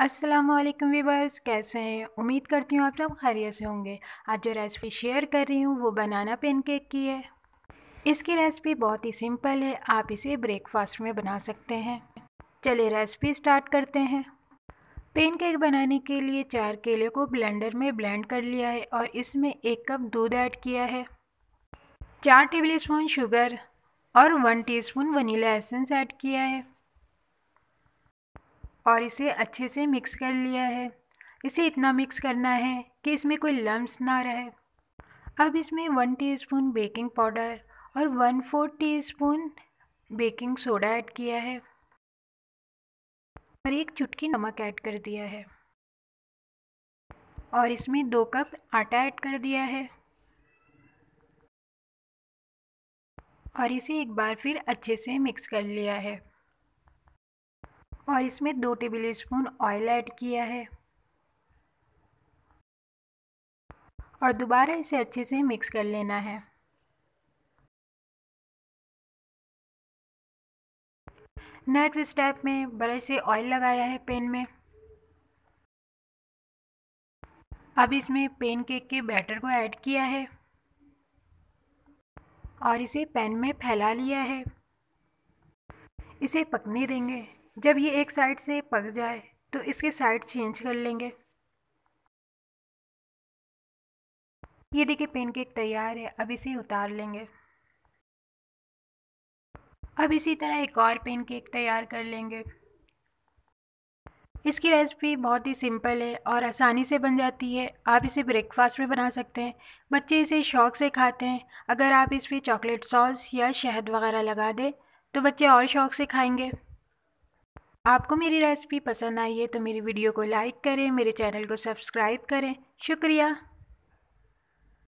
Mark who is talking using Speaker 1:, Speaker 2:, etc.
Speaker 1: अस्सलाम वालेकुम वीवर्स कैसे हैं उम्मीद करती हूँ आप सब खैरियत से होंगे आज जो रेसिपी शेयर कर रही हूँ वो बनाना पेनकेक की है इसकी रेसिपी बहुत ही सिंपल है आप इसे ब्रेकफास्ट में बना सकते हैं चलिए रेसिपी स्टार्ट करते हैं पेनकेक बनाने के लिए चार केले को ब्लेंडर में ब्लेंड कर लिया है और इसमें एक कप दूध ऐड किया है चार टेबल स्पून शुगर और one spoon vanilla essence add किया है और इसे अच्छे से मिक्स कर लिया है इसे इतना मिक्स करना है कि इसमें कोई लम्स ना रहे अब इसमें वन टीस्पून बेकिंग पाउडर और one four teaspoon baking soda add किया है और एक चुटकी
Speaker 2: नमक ऐड कर दिया है और इसमें दो कप आटा ऐड कर
Speaker 1: दिया है और इसे एक बार फिर अच्छे से मिक्स कर लिया है और इसमें दो टेबल स्पून ऑयल ऐड किया है और
Speaker 2: दोबारा इसे अच्छे से मिक्स कर लेना है नेक्स्ट स्टेप में ब्रश से ऑयल लगाया है पेन में
Speaker 1: अब इसमें पेन केक के बैटर को ऐड किया है और इसे पैन में फैला लिया है इसे पकने देंगे जब ये एक साइड से पक जाए
Speaker 2: तो इसके साइड चेंज कर लेंगे
Speaker 1: ये देखिए पेनकेक तैयार है अब इसे उतार लेंगे अब इसी तरह एक और पेनकेक तैयार कर लेंगे इसकी रेसिपी बहुत ही सिंपल है और आसानी से बन जाती है आप इसे ब्रेकफास्ट में बना सकते हैं बच्चे इसे शौक से खाते हैं अगर आप इस पर चॉकलेट सॉस या शहद वगैरह लगा दें तो बच्चे और शौक से खाएंगे आपको मेरी रेसिपी पसंद आई है तो मेरी वीडियो को लाइक करें मेरे चैनल को सब्सक्राइब करें शुक्रिया